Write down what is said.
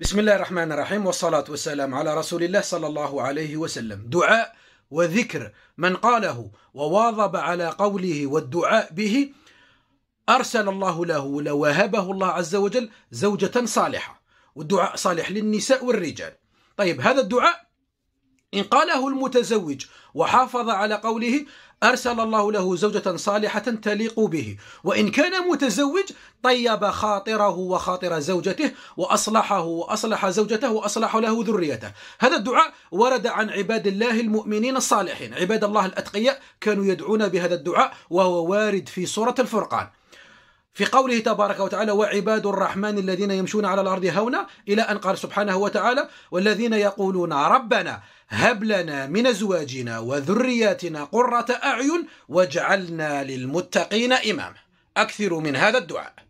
بسم الله الرحمن الرحيم والصلاة والسلام على رسول الله صلى الله عليه وسلم دعاء وذكر من قاله وواظب على قوله والدعاء به أرسل الله له لوهبه الله عز وجل زوجة صالحة والدعاء صالح للنساء والرجال طيب هذا الدعاء إن قاله المتزوج وحافظ على قوله أرسل الله له زوجة صالحة تليق به وإن كان متزوج طيب خاطره وخاطر زوجته وأصلحه وأصلح زوجته وأصلح له ذريته هذا الدعاء ورد عن عباد الله المؤمنين الصالحين عباد الله الأتقياء كانوا يدعون بهذا الدعاء وهو وارد في سورة الفرقان في قوله تبارك وتعالى وعباد الرحمن الذين يمشون على الأرض هونا إلى أن قال سبحانه وتعالى والذين يقولون ربنا هب لنا من أزواجنا وذرياتنا قرة أعين واجعلنا للمتقين إماما أكثر من هذا الدعاء